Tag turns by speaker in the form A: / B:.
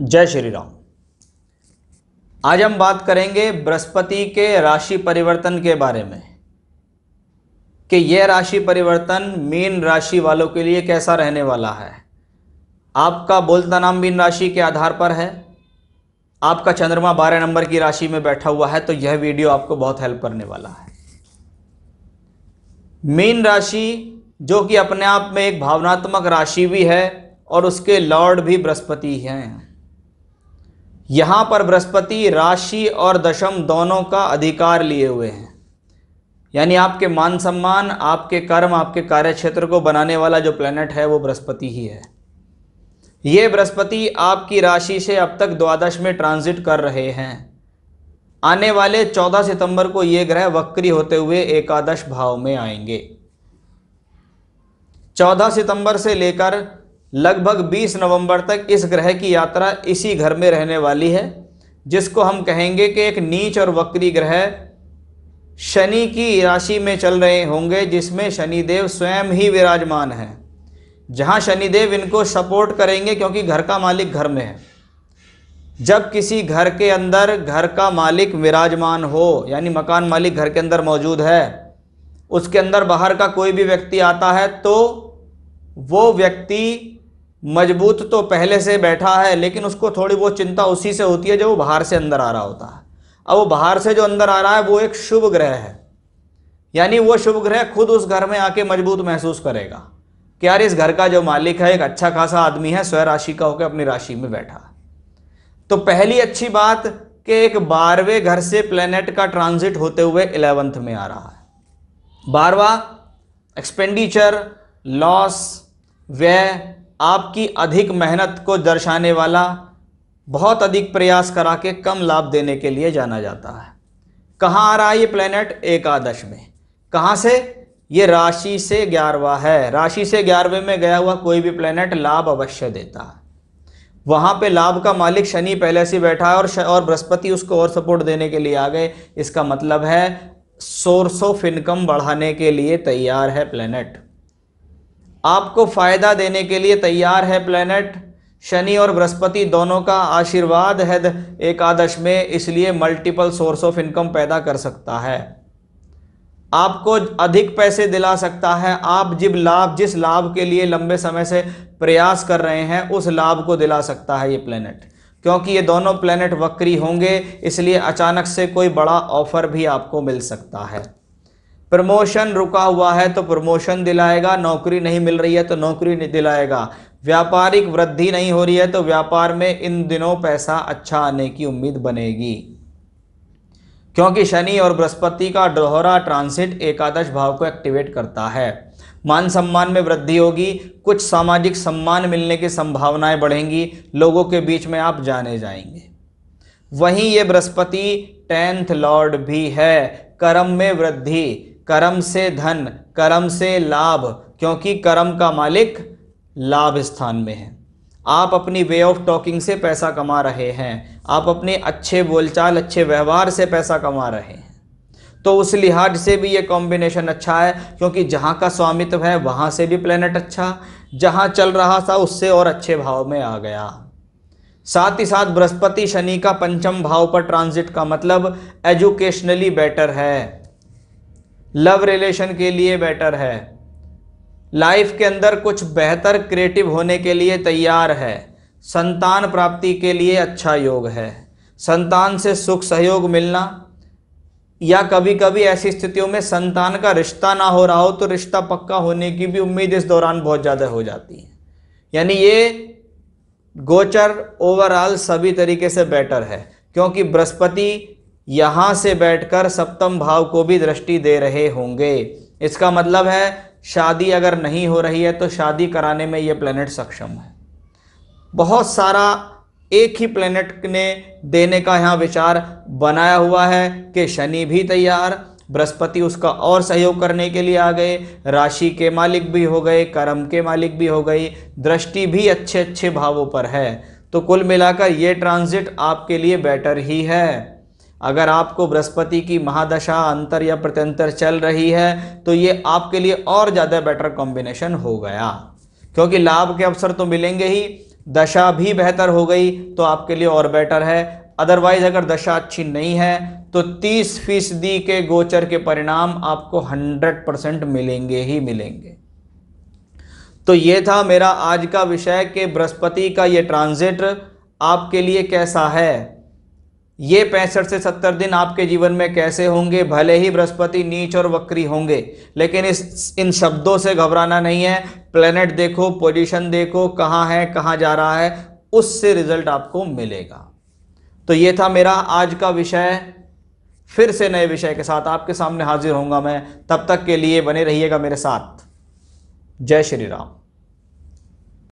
A: जय श्री राम आज हम बात करेंगे बृहस्पति के राशि परिवर्तन के बारे में कि यह राशि परिवर्तन मीन राशि वालों के लिए कैसा रहने वाला है आपका बोलता नाम मीन राशि के आधार पर है आपका चंद्रमा बारह नंबर की राशि में बैठा हुआ है तो यह वीडियो आपको बहुत हेल्प करने वाला है मीन राशि जो कि अपने आप में एक भावनात्मक राशि भी है और उसके लॉर्ड भी बृहस्पति हैं यहाँ पर बृहस्पति राशि और दशम दोनों का अधिकार लिए हुए हैं यानी आपके मान सम्मान आपके कर्म आपके कार्य क्षेत्र को बनाने वाला जो प्लेनेट है वो बृहस्पति ही है ये बृहस्पति आपकी राशि से अब तक द्वादश में ट्रांजिट कर रहे हैं आने वाले 14 सितंबर को ये ग्रह वक्री होते हुए एकादश भाव में आएंगे 14 सितंबर से लेकर लगभग 20 नवंबर तक इस ग्रह की यात्रा इसी घर में रहने वाली है जिसको हम कहेंगे कि एक नीच और वक्री ग्रह शनि की राशि में चल रहे होंगे जिसमें शनिदेव स्वयं ही विराजमान हैं जहाँ शनिदेव इनको सपोर्ट करेंगे क्योंकि घर का मालिक घर में है जब किसी घर के अंदर घर का मालिक विराजमान हो यानी मकान मालिक घर के अंदर मौजूद है उसके अंदर बाहर का कोई भी व्यक्ति आता है तो वो व्यक्ति मजबूत तो पहले से बैठा है लेकिन उसको थोड़ी बहुत चिंता उसी से होती है जो वो बाहर से अंदर आ रहा होता है अब वो बाहर से जो अंदर आ रहा है वो एक शुभ ग्रह है यानी वो शुभ ग्रह खुद उस घर में आके मजबूत महसूस करेगा कि यार इस घर का जो मालिक है एक अच्छा खासा आदमी है स्वय राशि का होकर अपनी राशि में बैठा तो पहली अच्छी बात कि एक बारहवें घर से प्लेनेट का ट्रांजिट होते हुए इलेवंथ में आ रहा है बारवा एक्सपेंडिचर लॉस व्यय आपकी अधिक मेहनत को दर्शाने वाला बहुत अधिक प्रयास करा के कम लाभ देने के लिए जाना जाता है कहाँ आ रहा है ये प्लेनेट एकादश में कहाँ से ये राशि से ग्यारहवा है राशि से ग्यारहवें में गया हुआ कोई भी प्लेनेट लाभ अवश्य देता है वहाँ पे लाभ का मालिक शनि पहले से बैठा है और और बृहस्पति उसको और सपोर्ट देने के लिए आ गए इसका मतलब है सोर्स ऑफ इनकम बढ़ाने के लिए तैयार है प्लेनेट आपको फ़ायदा देने के लिए तैयार है प्लेनेट शनि और बृहस्पति दोनों का आशीर्वाद है एकादश में इसलिए मल्टीपल सोर्स ऑफ इनकम पैदा कर सकता है आपको अधिक पैसे दिला सकता है आप जिब लाभ जिस लाभ के लिए लंबे समय से प्रयास कर रहे हैं उस लाभ को दिला सकता है ये प्लैनेट क्योंकि ये दोनों प्लेनेट वक्री होंगे इसलिए अचानक से कोई बड़ा ऑफर भी आपको मिल सकता है प्रमोशन रुका हुआ है तो प्रमोशन दिलाएगा नौकरी नहीं मिल रही है तो नौकरी दिलाएगा व्यापारिक वृद्धि नहीं हो रही है तो व्यापार में इन दिनों पैसा अच्छा आने की उम्मीद बनेगी क्योंकि शनि और बृहस्पति का दोहरा ट्रांसिट एकादश भाव को एक्टिवेट करता है मान सम्मान में वृद्धि होगी कुछ सामाजिक सम्मान मिलने की संभावनाएं बढ़ेंगी लोगों के बीच में आप जाने जाएंगे वहीं ये बृहस्पति टेंथ लॉर्ड भी है कर्म में वृद्धि कर्म से धन कर्म से लाभ क्योंकि कर्म का मालिक लाभ स्थान में है आप अपनी वे ऑफ टॉकिंग से पैसा कमा रहे हैं आप अपने अच्छे बोलचाल अच्छे व्यवहार से पैसा कमा रहे हैं तो उस लिहाज से भी ये कॉम्बिनेशन अच्छा है क्योंकि जहाँ का स्वामित्व है वहाँ से भी प्लेनेट अच्छा जहाँ चल रहा था उससे और अच्छे भाव में आ गया साथ ही साथ बृहस्पति शनि का पंचम भाव पर ट्रांजिट का मतलब एजुकेशनली बेटर है लव रिलेशन के लिए बेटर है लाइफ के अंदर कुछ बेहतर क्रिएटिव होने के लिए तैयार है संतान प्राप्ति के लिए अच्छा योग है संतान से सुख सहयोग मिलना या कभी कभी ऐसी स्थितियों में संतान का रिश्ता ना हो रहा हो तो रिश्ता पक्का होने की भी उम्मीद इस दौरान बहुत ज़्यादा हो जाती है यानी ये गोचर ओवरऑल सभी तरीके से बेटर है क्योंकि बृहस्पति यहाँ से बैठकर सप्तम भाव को भी दृष्टि दे रहे होंगे इसका मतलब है शादी अगर नहीं हो रही है तो शादी कराने में ये प्लेनेट सक्षम है बहुत सारा एक ही प्लेनेट ने देने का यहाँ विचार बनाया हुआ है कि शनि भी तैयार बृहस्पति उसका और सहयोग करने के लिए आ गए राशि के मालिक भी हो गए कर्म के मालिक भी हो गई दृष्टि भी अच्छे अच्छे भावों पर है तो कुल मिलाकर ये ट्रांजिट आपके लिए बेटर ही है अगर आपको बृहस्पति की महादशा अंतर या प्रत्यंतर चल रही है तो ये आपके लिए और ज़्यादा बेटर कॉम्बिनेशन हो गया क्योंकि लाभ के अवसर तो मिलेंगे ही दशा भी बेहतर हो गई तो आपके लिए और बेटर है अदरवाइज अगर दशा अच्छी नहीं है तो 30 फीसदी के गोचर के परिणाम आपको 100 परसेंट मिलेंगे ही मिलेंगे तो ये था मेरा आज का विषय कि बृहस्पति का ये ट्रांजिट आपके लिए कैसा है ये पैंसठ से सत्तर दिन आपके जीवन में कैसे होंगे भले ही बृहस्पति नीच और वक्री होंगे लेकिन इस इन शब्दों से घबराना नहीं है प्लेनेट देखो पोजीशन देखो कहाँ है कहाँ जा रहा है उससे रिजल्ट आपको मिलेगा तो ये था मेरा आज का विषय फिर से नए विषय के साथ आपके सामने हाजिर होऊंगा मैं तब तक के लिए बने रहिएगा मेरे साथ जय श्री राम